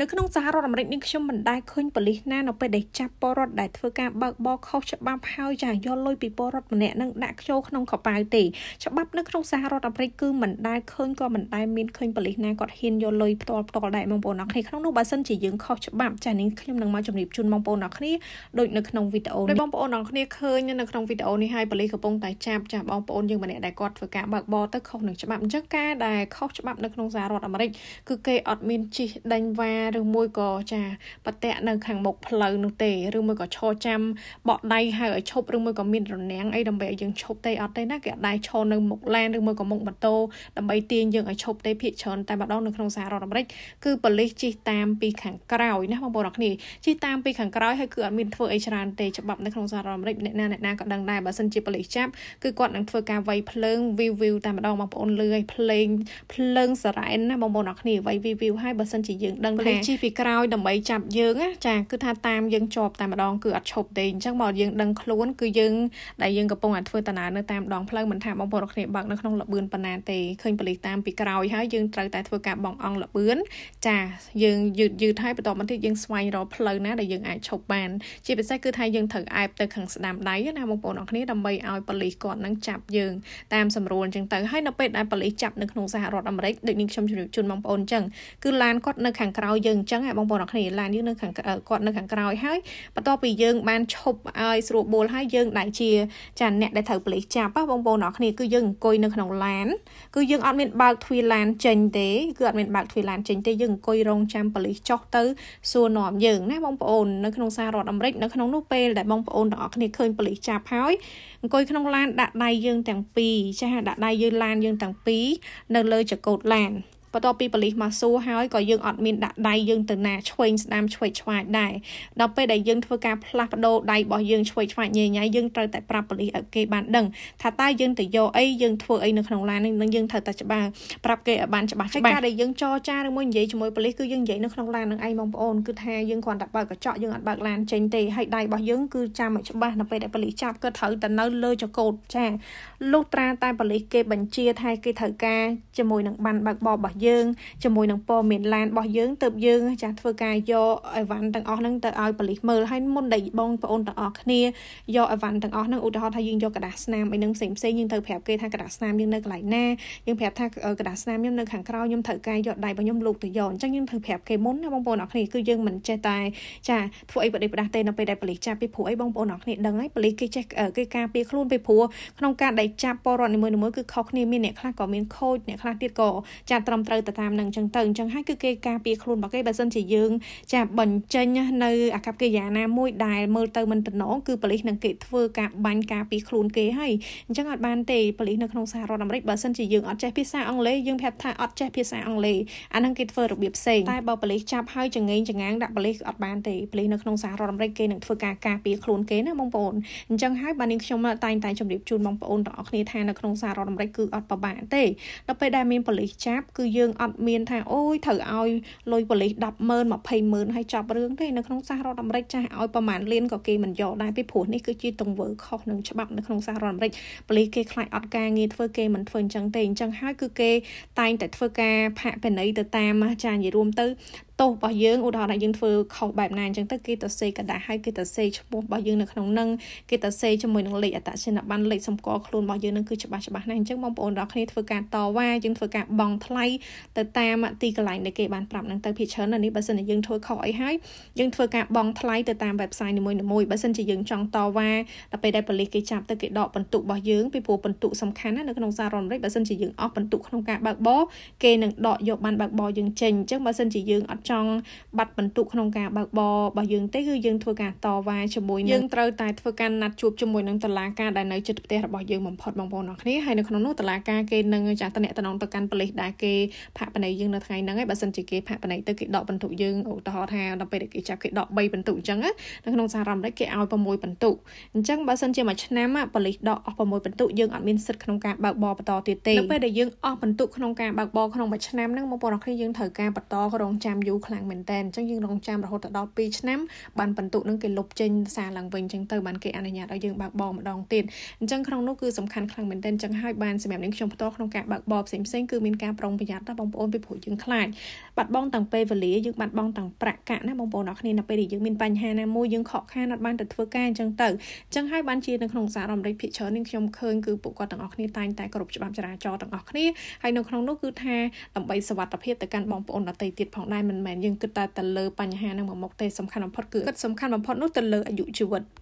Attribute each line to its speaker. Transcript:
Speaker 1: នៅក្នុងសហរដ្ឋអាមេរិកនេះខ្ញុំមិនដែលឃើញប៉ូលីសណានៅពេលដែលចាប់ពលរដ្ឋដែលធ្វើការបើកបរខុសច្បាប់ហើយចាយកលុយពីពលរដ្ឋម្នាក់នឹងដាក់ចូលក្នុងកប៉ាល់ទេច្បាប់នៅក្នុងសហរដ្ឋអាមេរិកគឺមិនដែលឃើញក៏មិនដែលមានឃើញប៉ូលីសណាគាត់ហ៊ានយកលុយផ្ទាល់ផ្ទាល់ដែរបងប្អូនអរគ្នាក្នុងនោះបើសិនជាយើងខុសច្បាប់ចានេះខ្ញុំនឹងមកជម្រាបជូនបងប្អូនអរគ្នាដូចនៅក្នុងវីដេអូនេះបងប្អូនអរគ្នាឃើញនៅក្នុងវីដេអូនេះហើយប៉ូលីសកំពុងតែចាប់ចាស់បងប្អូនយើងម្នាក់ដែលគាត់ធ្វើការបើកបរទៅខុសនឹងច្បាប់អញ្ចឹងការដែលខុសច្បាប់នៅក្នុងសហរដ្ឋអាមេរិកគឺគេអត់មានជិះដេញវ៉ាឬមួយក៏ចាបតាក់នៅខាងមុខផ្លូវនោះទេឬមួយក៏ឈរចាំបកដៃហៅឲ្យឈប់ឬមួយក៏មានរនាំងអីដើម្បីឲ្យយើងឈប់ទេអត់ទេណាគេអត់ដៃឈរនៅមុខឡានឬមួយក៏មុខម៉ូតូដើម្បីទាញយើងឲ្យឈប់ទេភាគច្រើនតែម្ដងនៅក្នុងសហរដ្ឋអាមេរិកគឺប៉ូលីសជិះតាមពី ខាងក្រោយណាបងប្អូនអរគ្នាជិះតាមពីខាងក្រោយហើយគឺអត់មានធ្វើអីច្រើនទេច្បាប់នៅក្នុងសហរដ្ឋអាមេរិកអ្នកណាអ្នកណាក៏ដឹងដែរបើសិនជាប៉ូលីសចាប់គឺគាត់នឹងធ្វើការវាយភ្លើង view view តែម្ដងបងប្អូនលឺឲ្យភ្លេងភ្លើងសារ៉ែនណាបងប្អូនអរគ្នាវាយ view ហើយបើសិនជាយើងដឹងថាជិះពីក្រោយដើម្បីចាប់យើងណាចាគឺថាតាមយើងជាប់តែម្ដងគឺអត់ឈប់ទេអញ្ចឹងមកយើងដឹងខ្លួនគឺយើងដែលយើងកំពុងតែធ្វើដំណើរនៅតាមដងផ្លូវមិនថាបងប្អូនរបស់គ្នាបើកនៅក្នុងលបឿនប៉ុណ្ណាទេឃើញប៉ូលីសតាមពីក្រោយហើយយើងត្រូវតែធ្វើការបងអង់លបឿនចាយើងយឺតយឺតហើយបន្ទាប់មកទៀតយើងស្វែងរកផ្លូវណាដែលយើងអាចឈប់បានជាពិសេសគឺថាយើងត្រូវអែបទៅខាងស្ដាំដៃណាបងប្អូនរបស់គ្នាដើម្បីឲ្យប៉ូលីសគាត់នឹងចាប់យើងតាមសម្រួលអញ្ចឹងទៅហើយនៅពេលដែលប៉ូលីសចាប់នៅក្នុងសហរដ្ឋអាមេរិកដូចនេះខ្ញុំជម្រាបជូនបងប្អូនអញ្ចឹងគឺឡានគាត់នៅខាងក្រោយយើងអញ្ចឹងបងប្អូនអរគ្នាឡានយើងនៅខាងគាត់នៅខាងក្រោយហើយបន្ទាប់ពីយើងបានឈប់ឲ្យស្រួលបួលហើយយើងដែលជា ចាអ្នកដែលត្រូវប៉ូលីសចាប់បងប្អូនអរគ្នាគឺយើងអង្គុយនៅក្នុងឡាន គឺយើងអត់មានបើកទ្វារឡានចេញទេគឺអត់មានបើកទ្វារឡានចេញទេយើងអង្គុយរង ចាំប៉ូលីសចុះទៅសួរនាំយើងណាបងប្អូននៅក្នុងសាររដ្ឋអាមេរិកនៅក្នុងនោះពេលដែលបងប្អូនទាំងអស់គ្នាឃើញប៉ូលីសចាប់ហើយអង្គុយក្នុងឡាន ដាក់ដៃយើងទាំងពីរចាដាក់ដៃយើងឡានយើងទាំងពីរនៅលើចកូតឡានបន្ទាប់ពីប៉ូលីសមកសួរហើយក៏យើងអត់មានដាក់ដៃយើងទៅណាឆ្វេងស្ដាំឆ្វេងឆ្វាយដែរដល់ពេលដែលយើងធ្វើការផ្លាស់ប្ដូរដៃរបស់យើងឆ្វេងឆ្វាយញ៉ៃញ៉ៃយើងត្រូវតែប្រាប់ប៉ូលីសឲ្យគេបានដឹងថាតើយើងទៅយកអីយើងធ្វើអីនៅក្នុងឡាននេះនឹងយើងត្រូវតែច្បាស់ប្រាប់គេឲ្យបានច្បាស់ច្បាស់ការដែលយើងចរចាឬមួយនិយាយជាមួយប៉ូលីសគឺយើងនិយាយនៅក្នុងឡាននឹងឯងបងប្អូនគឺថាយើងគ្រាន់តែបើកកញ្ចក់យើងអត់បើកឡានចេញទេហើយដៃរបស់យើងគឺចាំឲ្យច្បាស់ដល់ពេលដែលប៉ូលីសចាប់ក៏ត្រូវតែនៅលើចកោតចាលុះត្រាតែប៉ូលីសគេបញ្ជាថាគេត្រូវការជាមួយនឹងបានបើកបបរបស់របស់យើងជាមួយនឹងព័ត៌មានឡានរបស់យើងទើបយើង ចាធ្វើការយកអីវ៉ាន់ទាំងអស់ហ្នឹងទៅឲ្យប៉ូលីសមើលហើយមុនដែលបងប្អូនទាំងអស់គ្នាយកអីវ៉ាន់ទាំងអស់ហ្នឹងឧទាហរណ៍ថាយើងយកกระดาษស្នាមអីហ្នឹងផ្សេងផ្សេងយើងត្រូវប្រាប់គេថាกระดาษស្នាមយើងនៅកន្លែងណាយើងប្រាប់ថាกระดาษស្នាមខ្ញុំនៅខាងក្រោយខ្ញុំត្រូវការយកដៃរបស់ខ្ញុំលោកទៅយកអញ្ចឹងយើងត្រូវប្រាប់គេមុនណាបងប្អូនអ្នកគ្នាគឺយើងមិនចេះតែចាធ្វើអីបដិបដាស់ទេនៅពេលដែលប៉ូលីសចាប់ពីព្រោះអីបងប្អូនអ្នកគ្នាដឹងហើយប៉ូលីសគេចេះគេការពារខ្លួនពីព្រោះក្នុងការដែលចាប់ពលរដ្ឋនីមួយៗគឺខុសគ្នាមានអ្នកខ្លះក៏មានខូចអ្នកខ្លះទៀតក៏ចាត់ត្រឹមត្រូវទៅតាមនឹងអញ្ចឹងទៅអញ្ចឹងហើយគឺគេការពារខ្លួនរបស់គេបើសិនជាយើងចាបញ្ចេញនៅអាកប្បកិរិយាណាមួយ ដែលមើលទៅមិនតំណងគឺប៉ូលីសនឹងគេធ្វើការបាញ់ការពារខ្លួនគេហើយអញ្ចឹងអត់បានទេប៉ូលីសនៅក្នុងសហរដ្ឋអាមេរិកបើសិនជាយើងអត់ចេះភាសាអង់គ្លេសយើងប្រាប់ថាអត់ចេះភាសាអង់គ្លេសអានឹងគេធ្វើរបៀបផ្សេងតែបើប៉ូលីសចាប់ហើយចង្អេងចង្អាងដាក់ប៉ូលីសអត់បានទេប៉ូលីសនៅក្នុងសហរដ្ឋអាមេរិកគេនឹងធ្វើការការពារខ្លួនគេណាបងប្អូនអញ្ចឹងហើយបាទនាងខ្ញុំតែងតែជម្រាបជូនបងប្អូនទាំងអស់គ្នាថានៅក្នុងសហរដ្ឋអាមេរិកគឺអត់ប្របាកទេដល់ពេលដែលមានប៉ូលីសចាប់គឺយើងអត់មានថាអូយត្រូវឲ្យលុយប៉ូលីស100000 20000ហើយចប់រឿងទេនៅក្នុងសហរដ្ឋអាមេរិកចាស់ឲ្យប្រមាណលានក៏គេមិនយកដែរពីព្រោះនេះគឺជាទង្វើខុសនឹងច្បាប់នៅក្នុងសហរដ្ឋអាមេរិកប៉ូលីសគេខ្លាចអត់ការងារធ្វើគេមិនធ្វើអញ្ចឹងទេអញ្ចឹងហើយគឺគេ តែងតែធ្វើការផាកពិន័យទៅតាមចានិយាយរួមទៅទោសរបស់យើងឧទាហរណ៍ថាយើងធ្វើខុសបែបណាអញ្ចឹងទៅគេទៅសេកដាស់ហើយគេទៅសេឈ្មោះរបស់យើងនៅក្នុងនឹងគេទៅសេជាមួយនឹងលេខអត្តសញ្ញាណប័ណ្ណលេខសម្គាល់ខ្លួនរបស់យើងនឹងគឺច្បាស់ច្បាស់ណាស់អញ្ចឹងបងប្អូនដល់គ្នាធ្វើការតវ៉ាយើងធ្វើការបង់ថ្លៃទៅតាមទីកន្លែងដែលគេបានប្រាប់នឹងទៅភីច្រើននេះបើសិនជាយើងធ្វើខុសអីហើយយើងធ្វើការបង់ថ្លៃទៅតាម website នីមួយៗបើសិនជាយើងចង់តវ៉ាដល់ពេលដែលប៉ូលីសគេចាប់ទៅគេដកបន្ទុករបស់យើងពីព្រោះបន្ទុកសំខាន់ណានៅក្នុងសាររដ្ឋអាមេរិកបើសិនជាយើងអស់បន្ទុកក្នុងការបើកបរគេនឹងដកយកបានបើកបរយើងចេញអញ្ចឹងបើសិនជាយើងអត់ចង់បាត់បន្ទុកក្នុងការបើកបររបស់យើងទេគឺយើងធ្វើការតវ៉ាជាមួយនឹងយើងត្រូវតែធ្វើការណាត់ជួបជាមួយនឹងតុលាការដែលនៅជិតផ្ទះរបស់យើងបំផុតបងប្អូនអរគ្នាហើយនៅក្នុងនោះតុលាការគេនឹងចាត់តំណែងទៅកាន់ប៉ូលីសដែរគេផាកបណៃយើងនៅថ្ងៃហ្នឹងហើយបើសិនជាគេផាកបណៃទៅគេដកបន្ទុកយើងឧទាហរណ៍ថាដល់ពេលគេចាប់គេដក3បន្ទុកអញ្ចឹងនៅក្នុងសារ៉ាមដែរគេឲ្យ6បន្ទុកអញ្ចឹងបើសិនជាមួយឆ្នាំប៉ូលីសដកអស់6បន្ទុកយើងអត់មានសិទ្ធិក្នុងការបើកបរបន្តទៀតទេនៅពេលដែលយើងអស់បន្ទុកក្នុងការបើកបរក្នុងមួយឆ្នាំហ្នឹងបងប្អូនអរគ្នាយើងត្រូវការបន្តរងចាំយូរយូរខ្លាំងមែនតើអញ្ចឹងយើងរងចាំរហូតដល់2ឆ្នាំបានបន្ទុកនឹងគេលុបចេញសារឡើងវិញអញ្ចឹងទៅបានគេអនុញ្ញាតឲ្យយើងបើកបរម្ដងទៀតអញ្ចឹងក្នុងនោះគឺសំខាន់ខ្លាំងមែនតើអញ្ចឹងហើយបានសម្រាប់នាងខ្ញុំផ្ទាល់ក្នុងការបើកបរផ្សេងផ្សេងគឺមានការប្រុងប្រយ័ត្នណាបងប្អូនពីព្រោះយើងខ្លាចបាត់បង់ទាំងពេលវេលាយើងបាត់បង់ទាំងប្រាក់កាក់ណាបងប្អូនអរគ្នានៅពេលដែលយើងមានបញ្ហាណាមួយយើងខកខានអត់បានទៅធ្វើការអញ្ចឹងទៅអញ្ចឹងហើយបានជានៅក្នុងសារអាមេរិកភាគច្រើននាងខ្ញុំឃើញគឺពួកគាត់ទាំងអស់គ្នាតែងតែគោរពច្បាប់ចរាចរណ៍ទាំងអស់គ្នាហើយនៅក្នុងនោះគឺថាដើម្បីសុវត្ថិភាពទៅកាន់បងប្អូនដទៃទៀតផងដែរមិនមែនយើងគិតតែទៅលើបញ្ហានឹងមកមុខទេសំខាន់បំផុតគឺគិតសំខាន់បំផុតនោះទៅលើអាយុជីវិត